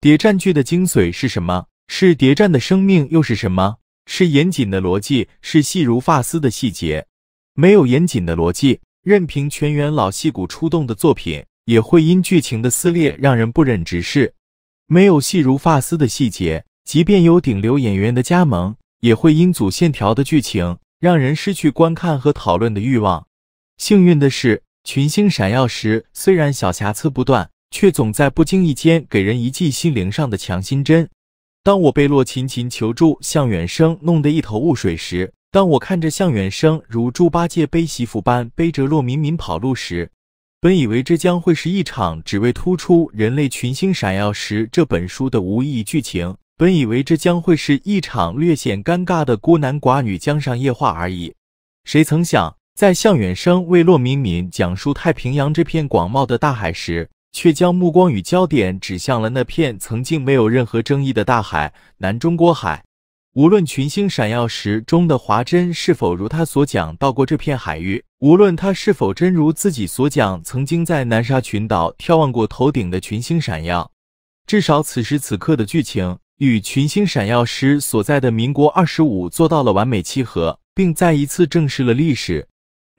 谍战剧的精髓是什么？是谍战的生命又是什么？是严谨的逻辑，是细如发丝的细节。没有严谨的逻辑，任凭全员老戏骨出动的作品，也会因剧情的撕裂让人不忍直视；没有细如发丝的细节，即便有顶流演员的加盟，也会因主线条的剧情让人失去观看和讨论的欲望。幸运的是，群星闪耀时，虽然小瑕疵不断。却总在不经意间给人一剂心灵上的强心针。当我被洛琴琴求助向远生弄得一头雾水时，当我看着向远生如猪八戒背媳妇般背着骆敏敏跑路时，本以为这将会是一场只为突出人类群星闪耀时这本书的无意义剧情，本以为这将会是一场略显尴尬的孤男寡女江上夜话而已。谁曾想，在向远生为骆敏敏讲述太平洋这片广袤的大海时，却将目光与焦点指向了那片曾经没有任何争议的大海——南中国海。无论群星闪耀时中的华珍是否如他所讲到过这片海域，无论他是否真如自己所讲曾经在南沙群岛眺望过头顶的群星闪耀，至少此时此刻的剧情与群星闪耀时所在的民国二十五做到了完美契合，并再一次证实了历史。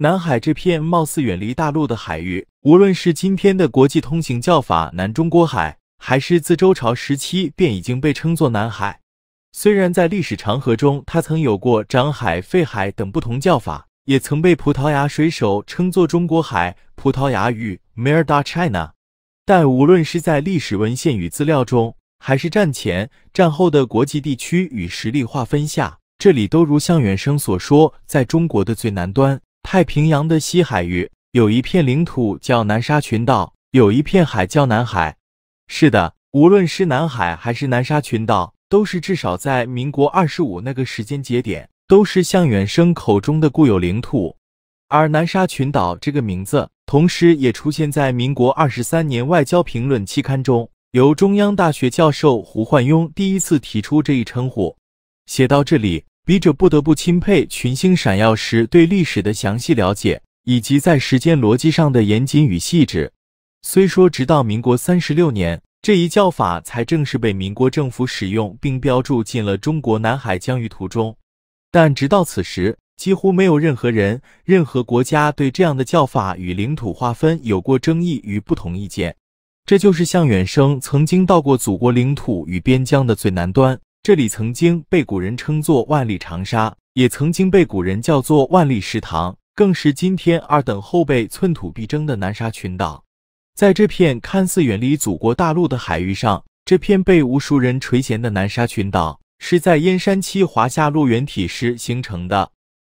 南海这片貌似远离大陆的海域，无论是今天的国际通行叫法“南中国海”，还是自周朝时期便已经被称作南海，虽然在历史长河中，它曾有过长海、废海等不同叫法，也曾被葡萄牙水手称作中国海（葡萄牙语 m e r d a China），但无论是在历史文献与资料中，还是战前、战后的国际地区与实力划分下，这里都如向远生所说，在中国的最南端。太平洋的西海域有一片领土叫南沙群岛，有一片海叫南海。是的，无论是南海还是南沙群岛，都是至少在民国二十五那个时间节点，都是向远生口中的固有领土。而南沙群岛这个名字，同时也出现在民国二十三年外交评论期刊中，由中央大学教授胡焕庸第一次提出这一称呼。写到这里。笔者不得不钦佩《群星闪耀时》对历史的详细了解，以及在时间逻辑上的严谨与细致。虽说直到民国三十六年，这一叫法才正式被民国政府使用，并标注进了《中国南海疆域图》中，但直到此时，几乎没有任何人、任何国家对这样的叫法与领土划分有过争议与不同意见。这就是向远生曾经到过祖国领土与边疆的最南端。这里曾经被古人称作万里长沙，也曾经被古人叫做万里石塘，更是今天二等后辈寸土必争的南沙群岛。在这片看似远离祖国大陆的海域上，这片被无数人垂涎的南沙群岛，是在燕山期华夏陆源体时形成的。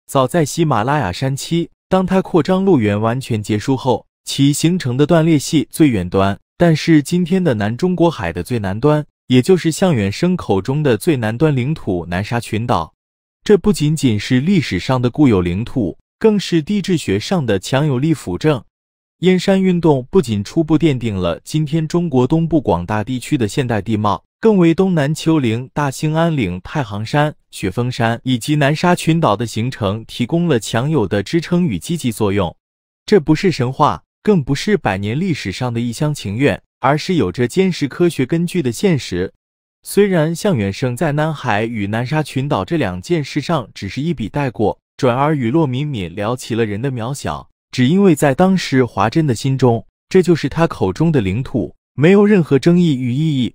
早在喜马拉雅山期，当它扩张陆源完全结束后，其形成的断裂系最远端，但是今天的南中国海的最南端。也就是向远生口中的最南端领土南沙群岛，这不仅仅是历史上的固有领土，更是地质学上的强有力辅证。燕山运动不仅初步奠定了今天中国东部广大地区的现代地貌，更为东南丘陵、大兴安岭、太行山、雪峰山以及南沙群岛的形成提供了强有的支撑与积极作用。这不是神话，更不是百年历史上的一厢情愿。而是有着坚实科学根据的现实。虽然向远生在南海与南沙群岛这两件事上只是一笔带过，转而与骆敏敏聊起了人的渺小，只因为在当时华珍的心中，这就是他口中的领土，没有任何争议与意义。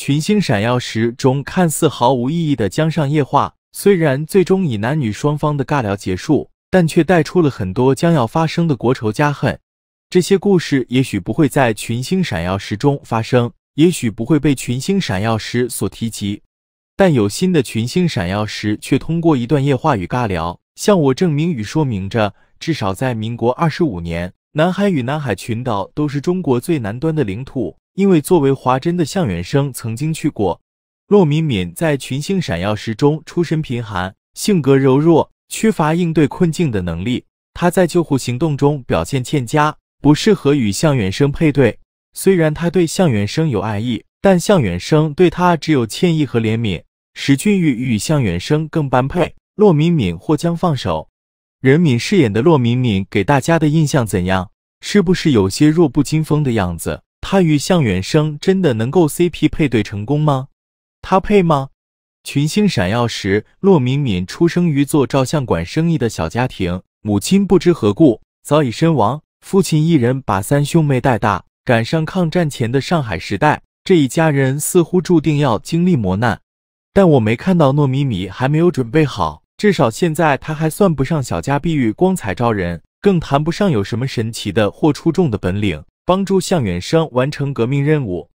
《群星闪耀时》中看似毫无意义的江上夜话，虽然最终以男女双方的尬聊结束，但却带出了很多将要发生的国仇家恨。这些故事也许不会在《群星闪耀时》中发生，也许不会被《群星闪耀时》所提及，但有新的《群星闪耀时》却通过一段夜话与尬聊，向我证明与说明着：至少在民国二十五年，南海与南海群岛都是中国最南端的领土。因为作为华珍的向远生曾经去过。骆敏敏在《群星闪耀时》中出身贫寒，性格柔弱，缺乏应对困境的能力。他在救护行动中表现欠佳。不适合与向远生配对，虽然他对向远生有爱意，但向远生对他只有歉意和怜悯。史俊宇与向远生更般配。骆敏敏或将放手。任敏饰演的骆敏敏给大家的印象怎样？是不是有些弱不禁风的样子？她与向远生真的能够 CP 配对成功吗？她配吗？群星闪耀时，骆敏敏出生于做照相馆生意的小家庭，母亲不知何故早已身亡。父亲一人把三兄妹带大，赶上抗战前的上海时代，这一家人似乎注定要经历磨难。但我没看到糯米米还没有准备好，至少现在他还算不上小家碧玉、光彩照人，更谈不上有什么神奇的或出众的本领帮助向远生完成革命任务。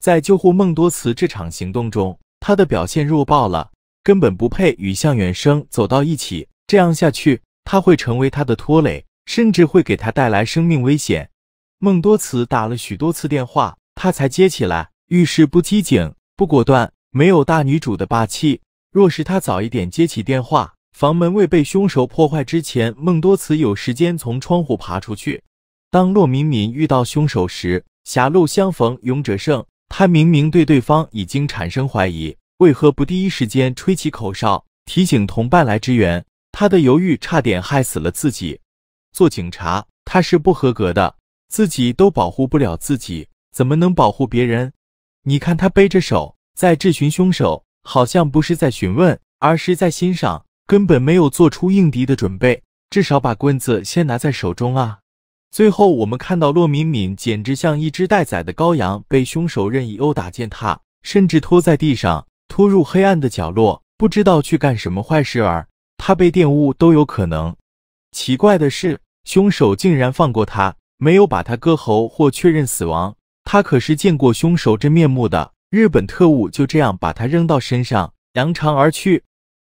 在救护孟多慈这场行动中，他的表现弱爆了，根本不配与向远生走到一起。这样下去，他会成为他的拖累。甚至会给他带来生命危险。孟多慈打了许多次电话，他才接起来。遇事不机警、不果断，没有大女主的霸气。若是他早一点接起电话，房门未被凶手破坏之前，孟多慈有时间从窗户爬出去。当骆敏敏遇到凶手时，狭路相逢勇者胜。他明明对对方已经产生怀疑，为何不第一时间吹起口哨提醒同伴来支援？他的犹豫差点害死了自己。做警察，他是不合格的，自己都保护不了自己，怎么能保护别人？你看他背着手在质询凶手，好像不是在询问，而是在欣赏，根本没有做出应敌的准备，至少把棍子先拿在手中啊！最后，我们看到骆敏敏简直像一只待宰的羔羊，被凶手任意殴打、践踏，甚至拖在地上，拖入黑暗的角落，不知道去干什么坏事儿，他被玷污都有可能。奇怪的是，凶手竟然放过他，没有把他割喉或确认死亡。他可是见过凶手真面目的日本特务，就这样把他扔到身上，扬长而去。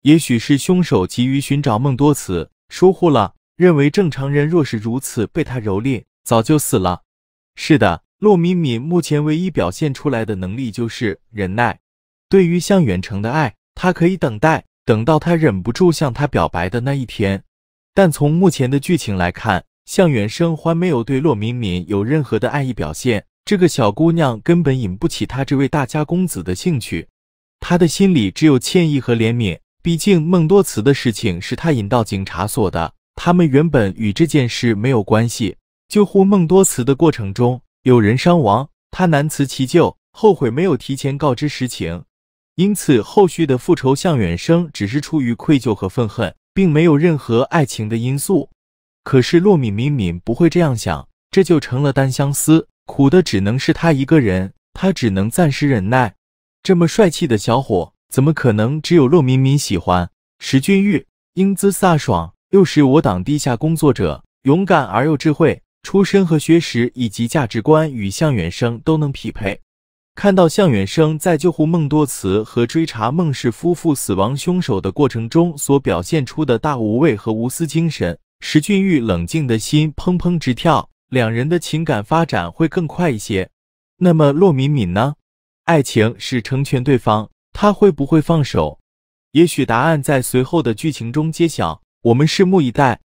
也许是凶手急于寻找梦多慈，疏忽了，认为正常人若是如此被他蹂躏，早就死了。是的，洛米米目前唯一表现出来的能力就是忍耐。对于向远成的爱，他可以等待，等到他忍不住向他表白的那一天。但从目前的剧情来看，向远生还没有对骆敏敏有任何的爱意表现，这个小姑娘根本引不起他这位大家公子的兴趣。他的心里只有歉意和怜悯，毕竟孟多慈的事情是他引到警察所的，他们原本与这件事没有关系。救护孟多慈的过程中有人伤亡，他难辞其咎，后悔没有提前告知实情，因此后续的复仇，向远生只是出于愧疚和愤恨。并没有任何爱情的因素，可是洛敏敏敏不会这样想，这就成了单相思，苦的只能是他一个人，他只能暂时忍耐。这么帅气的小伙，怎么可能只有洛敏敏喜欢？石俊玉英姿飒爽，又是我党地下工作者，勇敢而又智慧，出身和学识以及价值观与向远生都能匹配。看到向远生在救护孟多慈和追查孟氏夫妇死亡凶手的过程中所表现出的大无畏和无私精神，石俊玉冷静的心砰砰直跳。两人的情感发展会更快一些。那么骆敏敏呢？爱情是成全对方，他会不会放手？也许答案在随后的剧情中揭晓，我们拭目以待。